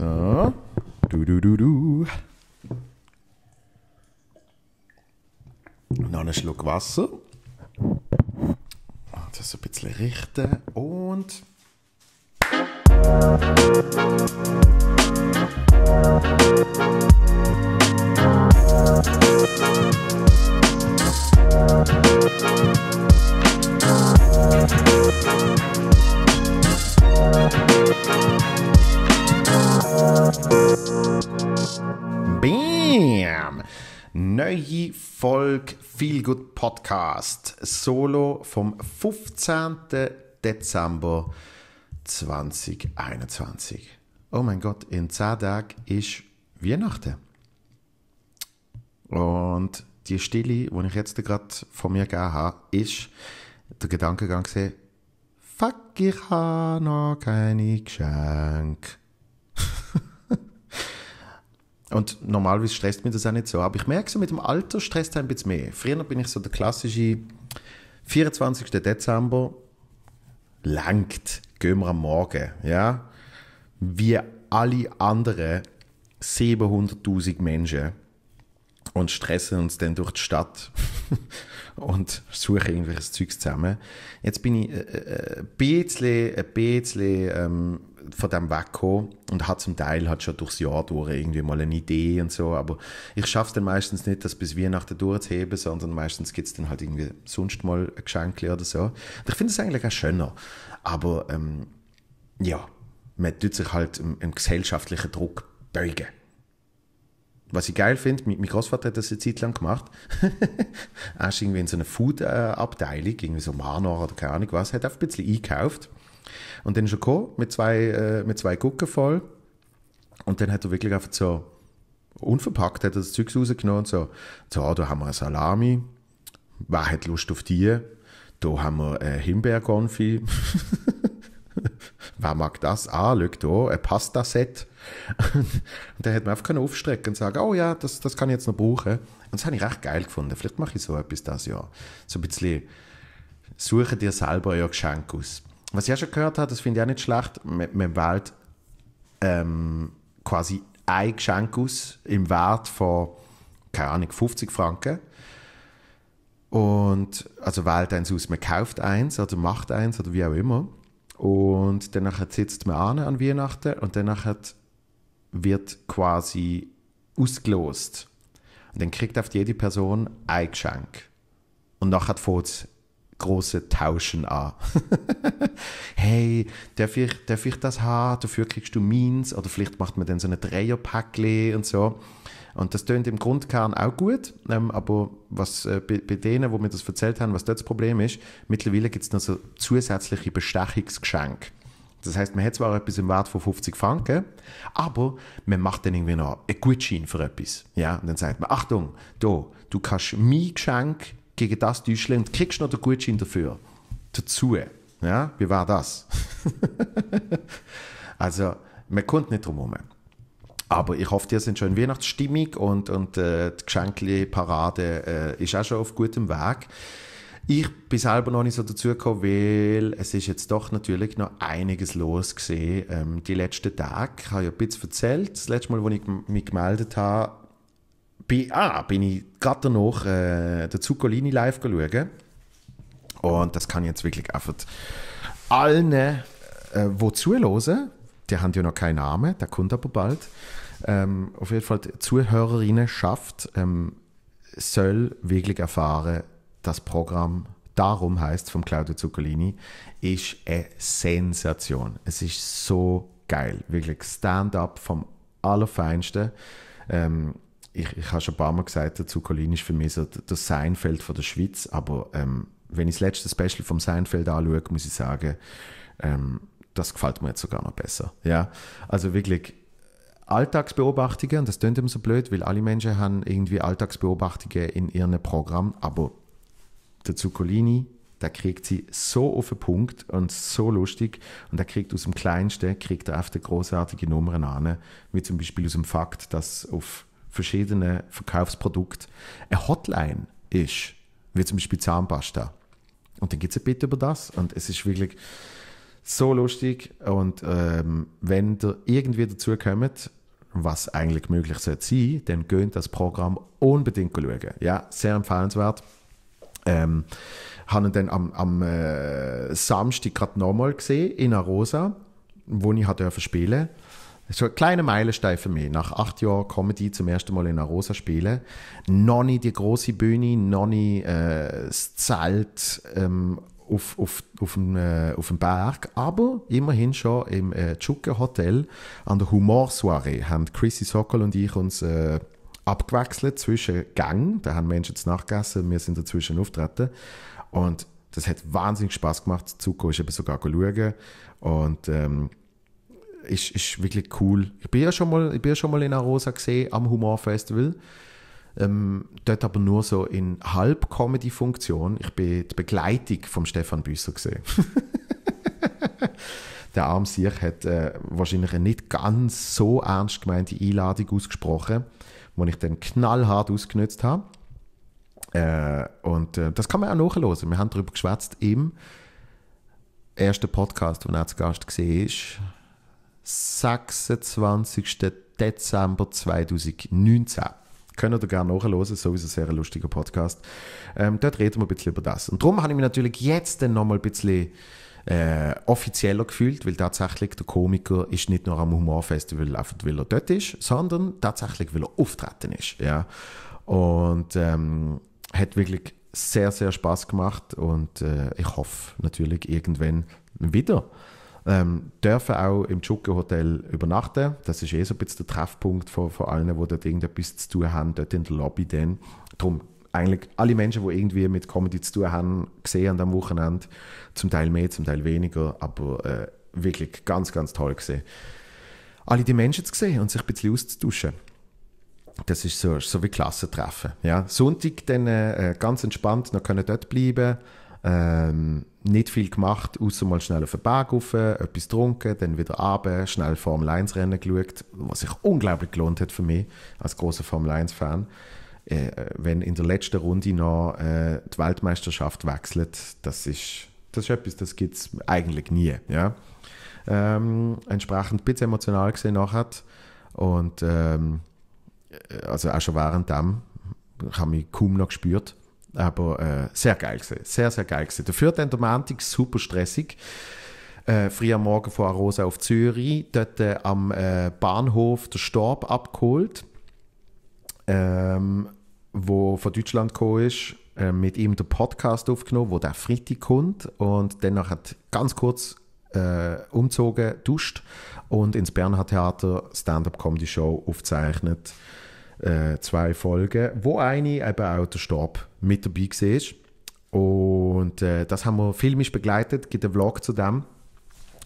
So. Du, du, du, du. Noch einen Schluck Wasser. Ah, das ein bisschen richten und. Good Podcast Solo vom 15. Dezember 2021. Oh mein Gott, in 10 Tagen ist Weihnachten. Und die Stille, die ich jetzt gerade von mir gegeben habe, ist der Gedankengang gesehen, fuck, ich habe noch keine Geschenke. Und normalerweise stresst mich das auch nicht so. Aber ich merke so, mit dem Alter stresst ein bisschen mehr. Früher bin ich so der klassische 24. Dezember, langt, gehen wir am Morgen, ja. Wie alle anderen 700.000 Menschen und stressen uns dann durch die Stadt und suchen irgendwelches Zeug zusammen. Jetzt bin ich äh, äh, äh, ein bisschen, ein bisschen ähm, von dem weggekommen und hat zum Teil hat schon durchs Jahr durch irgendwie mal eine Idee und so, aber ich schaffe es dann meistens nicht, das bis Weihnachten durchzuheben, sondern meistens gibt es dann halt irgendwie sonst mal ein Geschenk oder so. Und ich finde es eigentlich auch schöner, aber ähm, ja, man tut sich halt im, im gesellschaftlichen Druck beugen. Was ich geil finde, mein Großvater hat das eine Zeit lang gemacht. er ist irgendwie in so einer Food-Abteilung, äh, irgendwie so Manor oder keine Ahnung was, hat einfach ein bisschen eingekauft und dann ist er gekommen, mit zwei, äh, mit zwei Gucken voll. Und dann hat er wirklich einfach so, unverpackt hat das Zeug rausgenommen und so, so, ah, da haben wir eine Salami, wer hat Lust auf die? Da haben wir äh, Himbeergonfi. wer mag das? Ah, schau da, ein Pasta-Set. und dann hat man einfach aufstrecken und sagen, oh ja, das, das kann ich jetzt noch brauchen. Und das habe ich recht geil gefunden. Vielleicht mache ich so etwas das Jahr. So ein bisschen, suche dir selber euer Geschenk aus was ich auch schon gehört habe, das finde ich auch nicht schlecht, man, man wählt ähm, quasi ein Geschenk aus im Wert von, keine Ahnung, 50 Franken. Und also wählt eins aus, man kauft eins oder macht eins oder wie auch immer. Und danach sitzt man an Weihnachten und danach wird quasi ausgelost. Und dann kriegt auf jede Person ein Geschenk. Und nachher fängt es große Tauschen an. hey, darf ich, darf ich das haben? Dafür kriegst du meins. Oder vielleicht macht man dann so eine Dreierpackle und so. Und das tönt im Grundkern auch gut, ähm, aber was äh, bei, bei, denen, wo mir das erzählt haben, was dort das Problem ist, mittlerweile gibt es noch so zusätzliche Bestechungsgeschenke. Das heißt, man hat zwar etwas im Wert von 50 Franken, aber man macht dann irgendwie noch einen Gutschein für etwas. Ja? Und dann sagt man, Achtung, da, du kannst mein Geschenk gegen das Täuschle und kriegst noch den Gutschein dafür. Dazu. Ja, wie war das? also, man kommt nicht drum herum. Aber ich hoffe, ihr sind schon in Weihnachtsstimmung und, und äh, die Geschenkli-Parade äh, ist auch schon auf gutem Weg. Ich bin selber noch nicht so dazugekommen, weil es ist jetzt doch natürlich noch einiges los gesehen ähm, die letzten Tage. Ich habe ja ein bisschen erzählt. Das letzte Mal, als ich mich gemeldet habe, bin, ah, bin ich gerade noch äh, den Zuccolini live geschaut. Und das kann ich jetzt wirklich einfach allen, äh, die zuhören, die haben ja noch keinen Namen, der kommt aber bald, ähm, auf jeden Fall Zuhörerinnen schafft, ähm, soll wirklich erfahren, das Programm darum heißt vom Claudio Zuccolini, ist eine Sensation. Es ist so geil, wirklich Stand-up vom Allerfeinsten. Ähm, ich, ich habe schon ein paar Mal gesagt, der Zuccolini ist für mich so das Seinfeld von der Schweiz, aber ähm, wenn ich das letzte Special vom Seinfeld anschaue, muss ich sagen, ähm, das gefällt mir jetzt sogar noch besser. Ja? Also wirklich äh, Alltagsbeobachtungen, das klingt immer so blöd, weil alle Menschen haben irgendwie Alltagsbeobachtungen in ihrem Programm, aber der Zuccolini, der kriegt sie so auf den Punkt und so lustig und er kriegt aus dem Kleinsten, kriegt er oft großartige Nummern an, wie zum Beispiel aus dem Fakt, dass auf verschiedenen Verkaufsprodukten eine Hotline ist, wie zum Beispiel Zahnpasta. Und dann gibt es ein Bit über das und es ist wirklich so lustig und ähm, wenn ihr irgendwie dazu kommt, was eigentlich möglich sein sollte, dann könnt das Programm unbedingt schauen. Ja, sehr empfehlenswert. Ähm, habe ihn dann am, am äh, Samstag gerade nochmal gesehen in Arosa, wo ich hatte spielen so ein kleiner Meilenstein für mich. Nach acht Jahren Comedy zum ersten Mal in Arosa spielen. Noch nicht die große Bühne, noch nicht äh, das Zelt ähm, auf, auf, auf, dem, äh, auf dem Berg, aber immerhin schon im äh, Tschuka Hotel an der Humor Soiree haben Chrissy Sokol und ich uns äh, abgewechselt zwischen Gang. Da haben Menschen zu nachgegessen, wir sind dazwischen auftreten. Und das hat wahnsinnig Spaß gemacht, ist eben sogar schauen. Und ähm, ist, ist wirklich cool. Ich bin ja schon mal, ich bin ja schon mal in Arosa gesehen am Humor Festival. Ähm, dort aber nur so in Halb-Comedy-Funktion. Ich bin die Begleitung von Stefan Büsser gesehen. der arm Sieg hat äh, wahrscheinlich eine nicht ganz so ernst gemeinte Einladung ausgesprochen, die ich dann knallhart ausgenutzt habe. Äh, und äh, das kann man auch nachhören. Wir haben darüber geschwätzt im ersten Podcast, wo er zu Gast war. 26. Dezember 2019. Könnt ihr gerne nachhören, sowieso ein sehr lustiger Podcast. Ähm, dort reden wir ein bisschen über das. Und darum habe ich mich natürlich jetzt dann nochmal ein bisschen äh, offizieller gefühlt, weil tatsächlich der Komiker ist nicht nur am Humorfestival, einfach weil er dort ist, sondern tatsächlich, weil er auftreten ist. Ja. Und ähm, hat wirklich sehr, sehr Spaß gemacht und äh, ich hoffe natürlich irgendwann wieder ähm, dürfen auch im Tschucke Hotel übernachten. Das ist eh so ein bisschen der Treffpunkt von, von allen, die dort irgendetwas zu tun haben, dort in der Lobby dann. Darum eigentlich alle Menschen, die irgendwie mit Comedy zu tun haben, gesehen am Wochenende. Zum Teil mehr, zum Teil weniger, aber äh, wirklich ganz, ganz toll gesehen. Alle die Menschen zu sehen und sich ein bisschen auszutauschen. Das ist so, so wie Klassentreffen. Ja. Sonntag dann äh, äh ganz entspannt noch können dort bleiben ähm, nicht viel gemacht, außer mal schnell auf den Berg rauf, etwas getrunken, dann wieder runter, schnell Formel 1 Rennen geschaut, was sich unglaublich gelohnt hat für mich als großer Formel 1 Fan. Äh, wenn in der letzten Runde noch äh, die Weltmeisterschaft wechselt, das ist, das ist etwas, das gibt es eigentlich nie. Ja? Ähm, entsprechend ein bisschen emotional gesehen nachher und ähm, äh, also auch schon währenddem, dem, ich habe mich kaum noch gespürt aber äh, sehr geil gewesen. Sehr, sehr geil gewesen. Dafür dann der Montag super stressig. Äh, früh am Morgen von Arosa auf Zürich, dort äh, am äh, Bahnhof der Storb abgeholt, ähm, wo von Deutschland gekommen ist, äh, mit ihm den Podcast aufgenommen, wo der Fritti kommt und danach hat ganz kurz äh, umzogen, duscht und ins Bernhard Theater Stand-up Comedy Show aufzeichnet äh, zwei Folgen, wo eine eben auch der Stab mit dabei war. Und äh, das haben wir filmisch begleitet, gibt einen Vlog zu dem.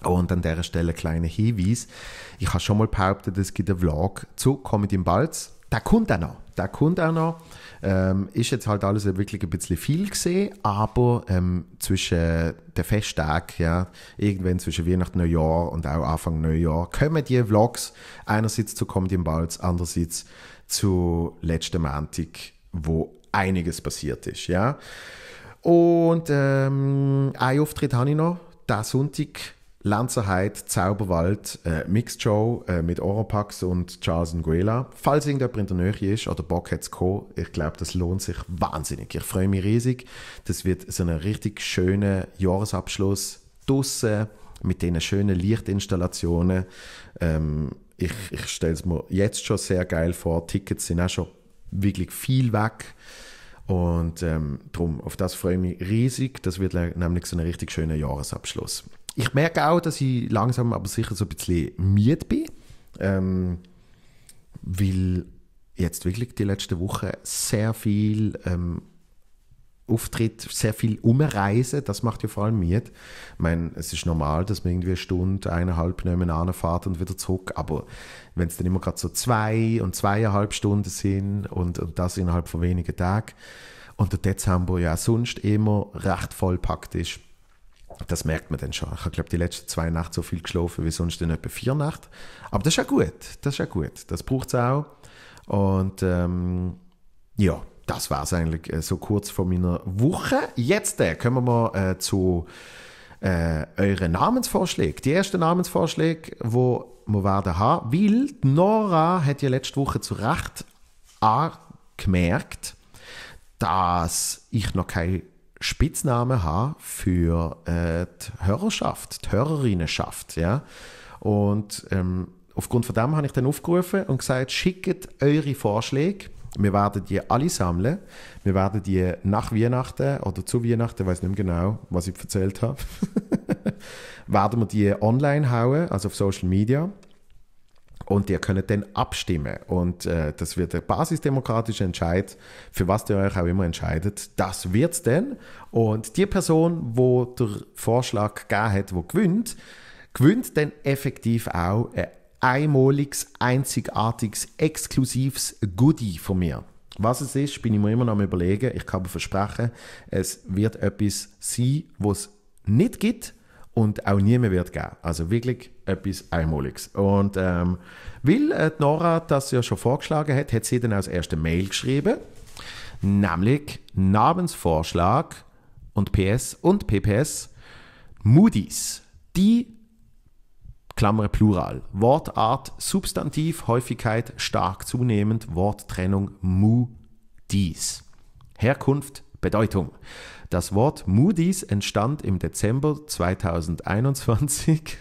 Und an dieser Stelle ein kleiner Hinweis. Ich habe schon mal behauptet, es gibt einen Vlog zu Comedy im Balz. Der kommt auch noch. Der kommt auch noch. Ähm, ist jetzt halt alles wirklich ein bisschen viel gesehen, aber ähm, zwischen den Festtagen, ja, irgendwann zwischen Weihnachten, Neujahr und auch Anfang Neujahr, kommen die Vlogs einerseits zu Comedy im Balz, andererseits zu letztem Montag, wo einiges passiert ist. Ja? Und ähm, einen Auftritt habe ich noch, da Sonntag. Lanzerheit, Zauberwald, äh, Mixed Show äh, mit Oropax und Charles Nguela. Falls irgendjemand in der Nähe ist oder Bock hat zu ich glaube, das lohnt sich wahnsinnig. Ich freue mich riesig. Das wird so ein richtig schöner Jahresabschluss draussen mit diesen schönen Lichtinstallationen. Ähm, ich, ich stelle es mir jetzt schon sehr geil vor. Tickets sind auch schon wirklich viel weg. Und ähm, darum, auf das freue ich mich riesig. Das wird nämlich so ein richtig schöner Jahresabschluss. Ich merke auch, dass ich langsam aber sicher so ein bisschen müde bin, ähm, weil jetzt wirklich die letzten Wochen sehr viel ähm, Auftritt sehr viel umreisen, das macht ja vor allem mit. Ich meine, es ist normal, dass man irgendwie eine Stunde, eineinhalb nehmen anfährt und wieder zurück, aber wenn es dann immer gerade so zwei und zweieinhalb Stunden sind und, und das innerhalb von wenigen Tagen und der Dezember ja sonst immer recht vollpackt ist, das merkt man dann schon. Ich habe, glaube die letzten zwei Nacht so viel geschlafen wie sonst in etwa vier Nacht. Aber das ist ja gut, das ist ja gut, das braucht es auch und ähm, ja, das war es eigentlich äh, so kurz vor meiner Woche. Jetzt äh, kommen wir mal äh, zu äh, euren Namensvorschlägen. Die ersten Namensvorschläge, wo wir werden haben, weil Nora hat ja letzte Woche zu Recht angemerkt, dass ich noch keinen Spitznamen habe für äh, die Hörerschaft, die Hörerinnenschaft. Ja? Und ähm, aufgrund von dem habe ich dann aufgerufen und gesagt, schickt eure Vorschläge wir werden die alle sammeln. Wir werden die nach Weihnachten oder zu Weihnachten, ich weiß nicht mehr genau, was ich erzählt habe, werden wir die online hauen, also auf Social Media. Und ihr könnt dann abstimmen. Und äh, das wird der basisdemokratische Entscheid, für was ihr euch auch immer entscheidet. Das wird es dann. Und die Person, wo der Vorschlag gegeben hat, die gewinnt, gewinnt dann effektiv auch eine einmaliges, einzigartiges, exklusives Goodie von mir. Was es ist, bin ich mir immer noch am überlegen. Ich kann aber versprechen, es wird etwas sein, was es nicht gibt und auch nie mehr wird geben. Also wirklich etwas Einmaliges. Und ähm, weil äh, Nora das ja schon vorgeschlagen hat, hat sie dann als erste Mail geschrieben, nämlich Namensvorschlag und PS und PPS Moody's, die Klammer Plural. Wortart Substantiv, Häufigkeit stark zunehmend, Worttrennung mu dies. Herkunft Bedeutung. Das Wort Moody's entstand im Dezember 2021,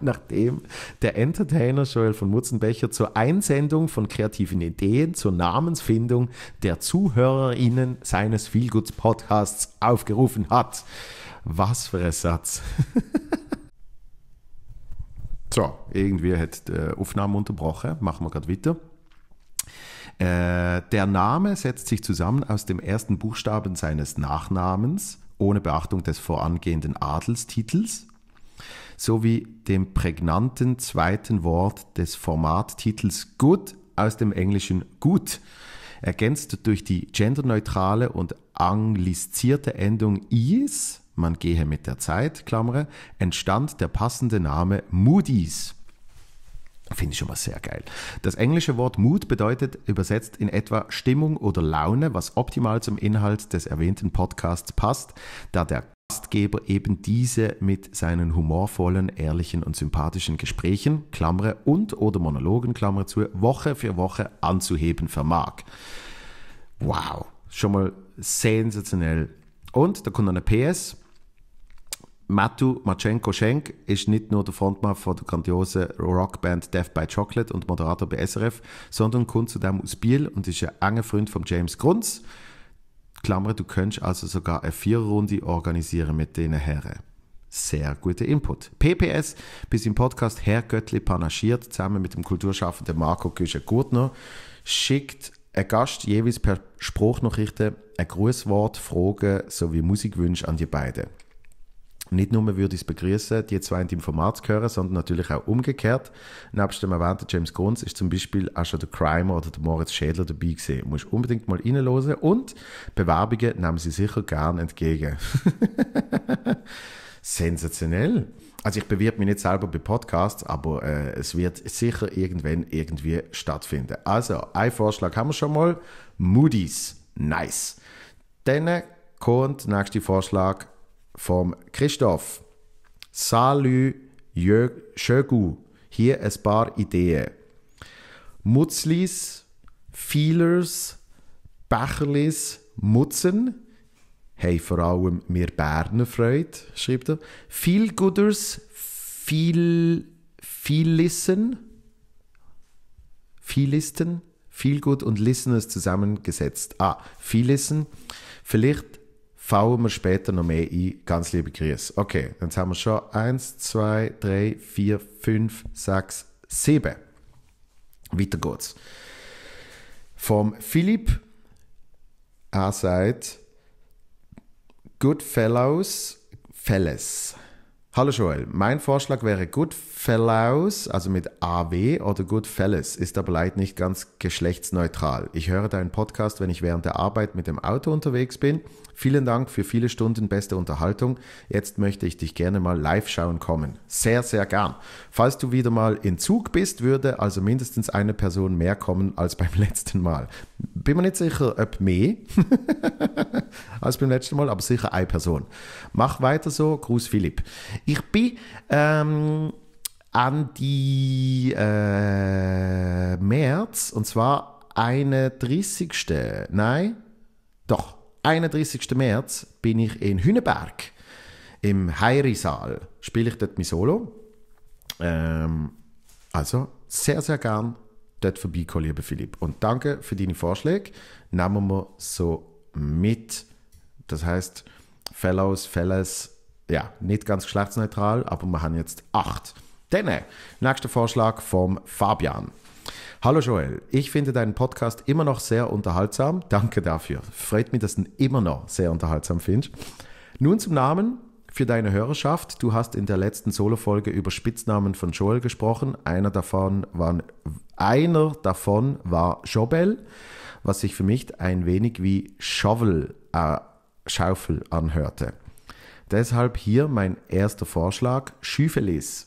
nachdem der Entertainer Joel von Mutzenbecher zur Einsendung von kreativen Ideen zur Namensfindung der ZuhörerInnen seines Feelgoods podcasts aufgerufen hat. Was für ein Satz. So, irgendwie hat die äh, Aufnahme unterbrochen. Machen wir gerade weiter. Äh, der Name setzt sich zusammen aus dem ersten Buchstaben seines Nachnamens, ohne Beachtung des vorangehenden Adelstitels, sowie dem prägnanten zweiten Wort des Formattitels Good aus dem englischen Gut, ergänzt durch die genderneutrale und anglizierte Endung is man gehe mit der Zeit, Klammere, entstand der passende Name Moody's. Finde ich schon mal sehr geil. Das englische Wort Mood bedeutet übersetzt in etwa Stimmung oder Laune, was optimal zum Inhalt des erwähnten Podcasts passt, da der Gastgeber eben diese mit seinen humorvollen, ehrlichen und sympathischen Gesprächen, Klammere und oder Monologen, Klammere zu, Woche für Woche anzuheben vermag. Wow, schon mal sensationell. Und da kommt eine PS. Matu Matschenko Schenk ist nicht nur der Frontmann von der grandiosen Rockband Death by Chocolate und Moderator bei SRF, sondern kommt zudem aus Biel und ist ein enger Freund von James Grunz. Klammer, du könntest also sogar eine Viererrunde organisieren mit denen Herren. Sehr guter Input. PPS, bis im Podcast Herr Göttli panaschiert, zusammen mit dem Kulturschaffenden Marco Güscher-Gurtner, schickt ein Gast jeweils per Spruchnachrichten ein Grußwort, Fragen sowie Musikwünsche an die beiden. Nicht nur würde ich es begrüßen, die zwei in deinem Format zu hören, sondern natürlich auch umgekehrt. Nebst dem erwähnten James Gunz ist zum Beispiel auch schon der Crimer oder der Moritz Schädler dabei gewesen. Muss unbedingt mal reinhören und Bewerbungen nehmen sie sicher gern entgegen. Sensationell. Also ich bewirb mich nicht selber bei Podcasts, aber äh, es wird sicher irgendwann irgendwie stattfinden. Also, ein Vorschlag haben wir schon mal. Moody's. Nice. Dann kommt der nächste Vorschlag vom Christoph. Salü Schögu. Hier ein paar Ideen. Mutzlis, Feelers, Becherlis, Mutzen haben vor allem mir Berner freut, schreibt er. Viel Guders, viel, viel Listen, viel Listen, viel Gut und Listeners zusammengesetzt. Ah, viel Listen. Vielleicht Fauen wir später noch mehr ein. Ganz liebe Grüße. Okay, jetzt haben wir schon 1, 2, 3, 4, 5, 6, 7. Weiter geht's. Vom Philipp. Er sagt Goodfellows Felles. Hallo Joel, mein Vorschlag wäre Goodfellows, also mit AW oder Goodfellas, ist aber leider nicht ganz geschlechtsneutral. Ich höre deinen Podcast, wenn ich während der Arbeit mit dem Auto unterwegs bin. Vielen Dank für viele Stunden beste Unterhaltung. Jetzt möchte ich dich gerne mal live schauen kommen. Sehr, sehr gern. Falls du wieder mal in Zug bist, würde also mindestens eine Person mehr kommen als beim letzten Mal. Bin mir nicht sicher, ob mehr als beim letzten Mal, aber sicher eine Person. Mach weiter so. Gruß Philipp. Ich bin ähm, Ende äh, März, und zwar 31. Nein, doch, 31. März bin ich in Hüneberg im Heiri-Saal. Spiele ich dort mein Solo. Ähm, also sehr, sehr gern dort vorbeikommen, lieber Philipp. Und danke für deine Vorschläge. Nehmen wir so mit. Das heißt, Fellows, Fellas, ja, nicht ganz geschlechtsneutral, aber wir haben jetzt acht. Dann, äh, nächster Vorschlag vom Fabian. Hallo Joel, ich finde deinen Podcast immer noch sehr unterhaltsam. Danke dafür. Freut mich, dass du ihn immer noch sehr unterhaltsam findest. Nun zum Namen für deine Hörerschaft. Du hast in der letzten Solo-Folge über Spitznamen von Joel gesprochen. Einer davon, waren, einer davon war Jobel, was sich für mich ein wenig wie Shovel, äh, Schaufel anhörte. Deshalb hier mein erster Vorschlag, Schüfelis.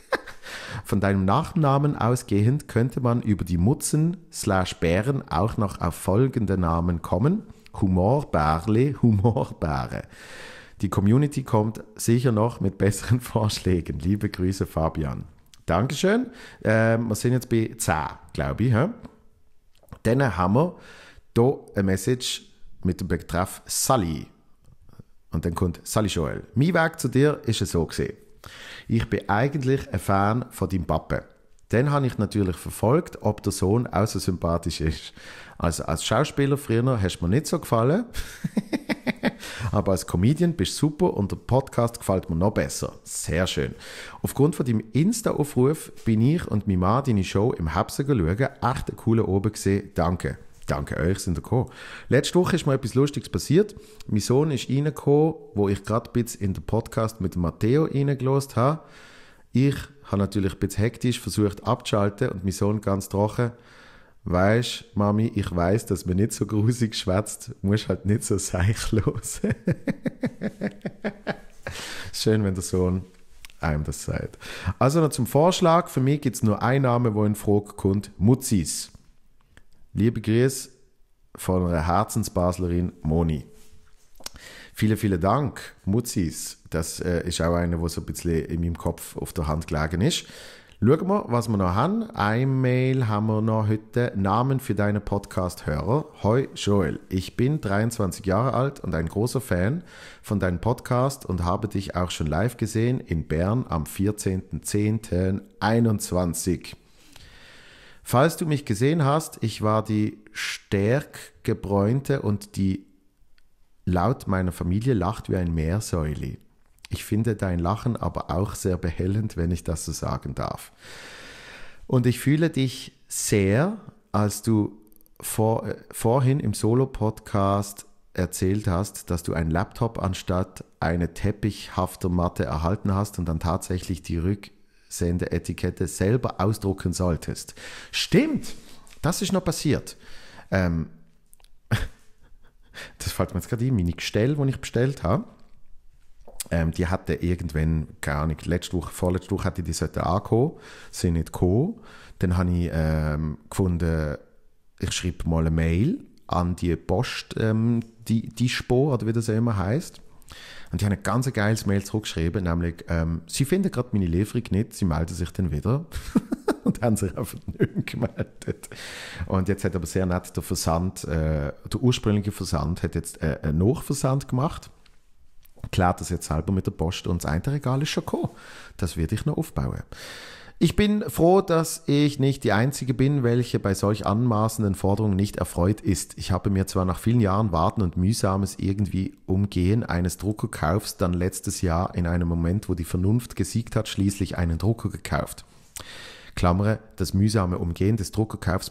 Von deinem Nachnamen ausgehend könnte man über die Mutzen slash Bären auch noch auf folgende Namen kommen. Humorbärle, Humorbäre. Die Community kommt sicher noch mit besseren Vorschlägen. Liebe Grüße, Fabian. Dankeschön. Ähm, wir sind jetzt bei 10, glaube ich. He? Dann haben wir hier eine Message mit dem Betreff Sally. Und dann kommt Sally Joel. Mein Weg zu dir ist es so gesehen. Ich bin eigentlich ein Fan von deinem Papa. Dann habe ich natürlich verfolgt, ob der Sohn auch so sympathisch ist. Also als Schauspieler früher hast du mir nicht so gefallen. Aber als Comedian bist du super und der Podcast gefällt mir noch besser. Sehr schön. Aufgrund von deinem Insta-Aufruf bin ich und meine Mann deine Show im Hebsen schauen. Echt ein cooler oben gesehen. Danke. Danke euch, sind gekommen. Letzte Woche ist mal etwas Lustiges passiert. Mein Sohn ist reingekommen, wo ich gerade ein bisschen in den Podcast mit Matteo reingelost habe. Ich habe natürlich ein bisschen hektisch versucht abzuschalten und mein Sohn ganz trocken. Weißt, Mami, ich weiß, dass man nicht so grusig schwätzt, muss halt nicht so seichlos. Schön, wenn der Sohn einem das sagt. Also noch zum Vorschlag. Für mich gibt es nur einen Namen, der in Frage kommt. Mutzis. Liebe Grüße von einer Herzensbaslerin Moni. Vielen, vielen Dank, Mutzis. Das äh, ist auch eine, wo so ein bisschen in meinem Kopf auf der Hand gelegen ist. Schauen wir, was wir noch haben. Ein Mail haben wir noch heute. Namen für deine Podcast-Hörer. Hoi Joel, ich bin 23 Jahre alt und ein großer Fan von deinem Podcast und habe dich auch schon live gesehen in Bern am 14.10.21. Falls du mich gesehen hast, ich war die stärk gebräunte und die laut meiner Familie lacht wie ein Meersäuli. Ich finde dein Lachen aber auch sehr behellend, wenn ich das so sagen darf. Und ich fühle dich sehr, als du vor, äh, vorhin im Solo-Podcast erzählt hast, dass du einen Laptop anstatt eine teppichhafter Matte erhalten hast und dann tatsächlich die Rück Sendeetikette selber ausdrucken solltest. Stimmt, das ist noch passiert. Ähm, das fällt mir jetzt gerade ein, meine Gestell, die ich bestellt habe, ähm, die hatte irgendwann, gar nicht, letzte Woche, vorletzte Woche hatte die sollte ankommen, sind nicht gekommen. Dann habe ich ähm, gefunden, ich schreibe mal eine Mail an die Post, ähm, die, die oder wie das immer heißt. Und die haben ein ganz geiles Mail zurückgeschrieben, nämlich, ähm, sie finden gerade meine Lieferung nicht, sie melden sich dann wieder. und haben sich einfach nicht gemeldet. Und jetzt hat aber sehr nett der Versand, äh, der ursprüngliche Versand hat jetzt äh, einen Nachversand gemacht. Klärt das jetzt selber mit der Post und das eine Regal ist schon gekommen. Das werde ich noch aufbauen. Ich bin froh, dass ich nicht die Einzige bin, welche bei solch anmaßenden Forderungen nicht erfreut ist. Ich habe mir zwar nach vielen Jahren Warten und mühsames irgendwie Umgehen eines Druckerkaufs dann letztes Jahr in einem Moment, wo die Vernunft gesiegt hat, schließlich einen Drucker gekauft. Klammere, das mühsame Umgehen des Druckerkaufs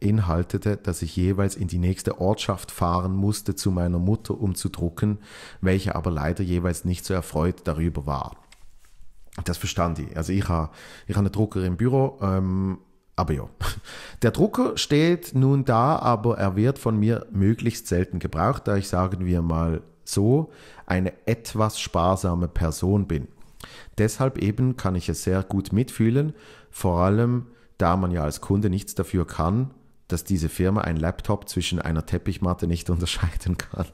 beinhaltete, dass ich jeweils in die nächste Ortschaft fahren musste zu meiner Mutter, um zu drucken, welche aber leider jeweils nicht so erfreut darüber war. Das verstand ich. Also ich habe ich habe einen Drucker im Büro, ähm, aber ja. Der Drucker steht nun da, aber er wird von mir möglichst selten gebraucht, da ich, sagen wir mal so, eine etwas sparsame Person bin. Deshalb eben kann ich es sehr gut mitfühlen, vor allem da man ja als Kunde nichts dafür kann, dass diese Firma einen Laptop zwischen einer Teppichmatte nicht unterscheiden kann.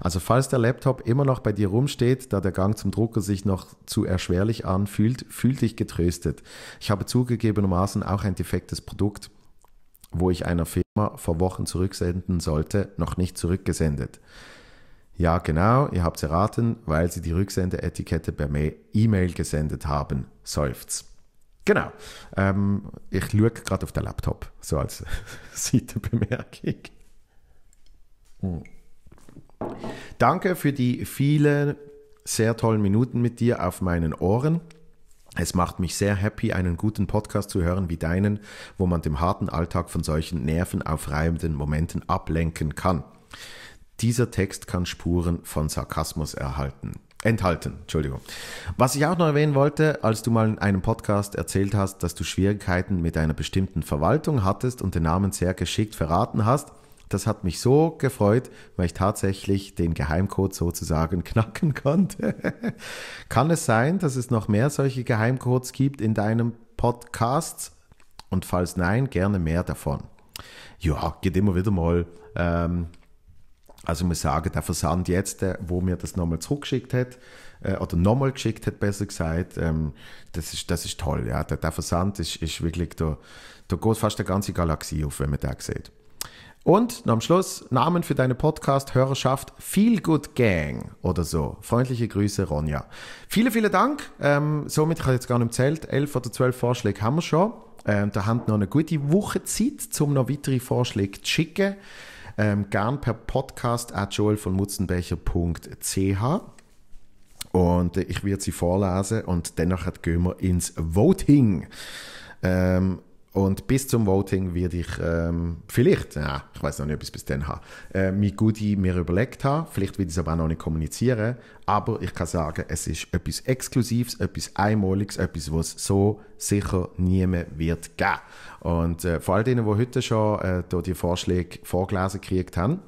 Also falls der Laptop immer noch bei dir rumsteht, da der Gang zum Drucker sich noch zu erschwerlich anfühlt, fühl dich getröstet. Ich habe zugegebenermaßen auch ein defektes Produkt, wo ich einer Firma vor Wochen zurücksenden sollte, noch nicht zurückgesendet. Ja, genau, ihr habt es erraten, weil sie die Rücksendeetikette per E-Mail gesendet haben. Seufz. Genau. Ähm, ich schaue gerade auf den Laptop, so als Seitenbemerkung. Hm. Danke für die vielen sehr tollen Minuten mit dir auf meinen Ohren. Es macht mich sehr happy, einen guten Podcast zu hören wie deinen, wo man dem harten Alltag von solchen nervenaufreibenden Momenten ablenken kann. Dieser Text kann Spuren von Sarkasmus erhalten. Enthalten, Entschuldigung. Was ich auch noch erwähnen wollte, als du mal in einem Podcast erzählt hast, dass du Schwierigkeiten mit einer bestimmten Verwaltung hattest und den Namen sehr geschickt verraten hast, das hat mich so gefreut, weil ich tatsächlich den Geheimcode sozusagen knacken konnte. Kann es sein, dass es noch mehr solche Geheimcodes gibt in deinem Podcast? Und falls nein, gerne mehr davon. Ja, geht immer wieder mal. Ähm, also ich muss sagen, der Versand jetzt, wo mir das nochmal zurückgeschickt hat, äh, oder nochmal geschickt hat, besser gesagt, ähm, das, ist, das ist toll. Ja. Der, der Versand ist, ist wirklich, da, da geht fast eine ganze Galaxie auf, wenn man da sieht. Und am Schluss Namen für deine Podcast-Hörerschaft Feel Good Gang oder so. Freundliche Grüße, Ronja. Vielen, vielen Dank. Ähm, somit, ich habe jetzt gar nicht gezählt, elf oder zwölf Vorschläge haben wir schon. Ähm, da haben noch eine gute Woche Zeit, um noch weitere Vorschläge zu schicken. Ähm, gern per Podcast at joelvonmutzenbecher.ch und äh, ich werde sie vorlesen und danach gehen wir ins Voting. Ähm, und bis zum Voting werde ich ähm, vielleicht, ja, ich weiß noch nicht, ob ich bis dann habe, äh, mein Goodie mir überlegt haben. Vielleicht will ich es aber auch noch nicht kommunizieren. Aber ich kann sagen, es ist etwas Exklusives, etwas Einmaliges, etwas, was es so sicher niemand wird geben. Und äh, vor all denen, die heute schon äh, die Vorschläge vorgelesen gekriegt haben,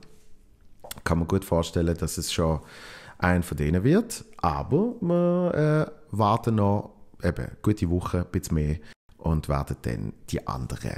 kann man gut vorstellen, dass es schon ein von denen wird. Aber wir äh, warten noch eben gute Woche, ein bisschen mehr und werden dann die anderen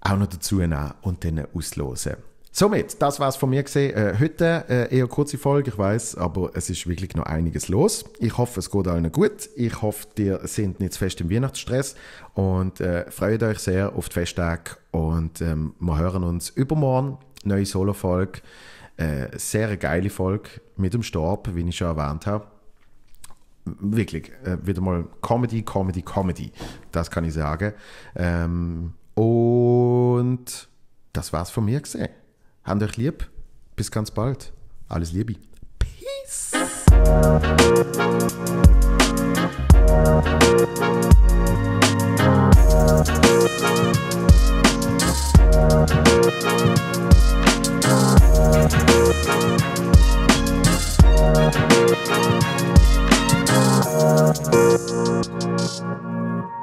auch noch dazu nehmen und dann auslosen. Somit, das war es von mir gesehen. Äh, heute äh, eher kurze Folge, ich weiß, aber es ist wirklich noch einiges los. Ich hoffe, es geht allen gut. Ich hoffe, ihr seid nicht zu fest im Weihnachtsstress und äh, freut euch sehr auf die Festtage und ähm, wir hören uns übermorgen neue Solo-Folge. Äh, sehr geile Folge mit dem Stab, wie ich schon erwähnt habe wirklich, äh, wieder mal Comedy, Comedy, Comedy. Das kann ich sagen. Ähm, und das war's von mir gesehen. Habt euch lieb. Bis ganz bald. Alles Liebe. Peace. Thank Thank you.